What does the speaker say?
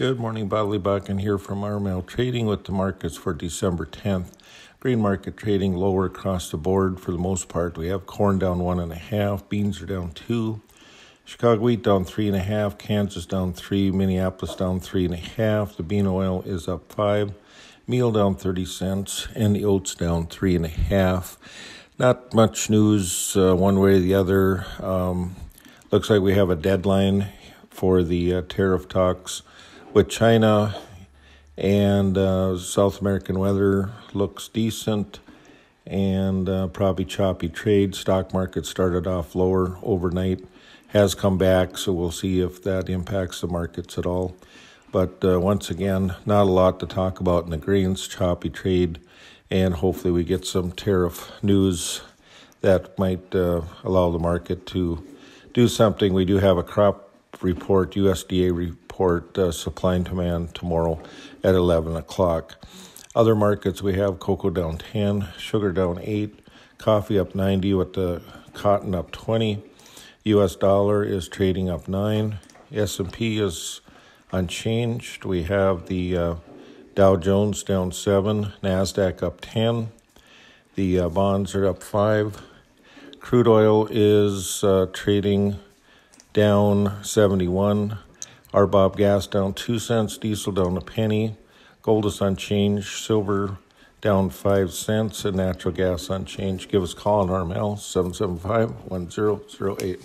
Good morning, Bodley Bakken here from RML Trading with the markets for December 10th. Green market trading lower across the board for the most part. We have corn down one and a half, beans are down two, Chicago wheat down three and a half, Kansas down three, Minneapolis down three and a half. The bean oil is up five, meal down 30 cents, and the oats down three and a half. Not much news uh, one way or the other. Um, looks like we have a deadline for the uh, tariff talks with China, and uh, South American weather looks decent and uh, probably choppy trade. Stock market started off lower overnight, has come back, so we'll see if that impacts the markets at all. But uh, once again, not a lot to talk about in the greens, choppy trade, and hopefully we get some tariff news that might uh, allow the market to do something. We do have a crop report, USDA report report uh, supply and demand tomorrow at 11 o'clock. Other markets we have cocoa down 10, sugar down 8, coffee up 90 with the cotton up 20. US dollar is trading up 9. S&P is unchanged. We have the uh, Dow Jones down 7, Nasdaq up 10. The uh, bonds are up 5. Crude oil is uh, trading down 71. Our Bob gas down 2 cents, diesel down a penny, gold is unchanged, silver down 5 cents, and natural gas unchanged. Give us a call on RML 775 1008.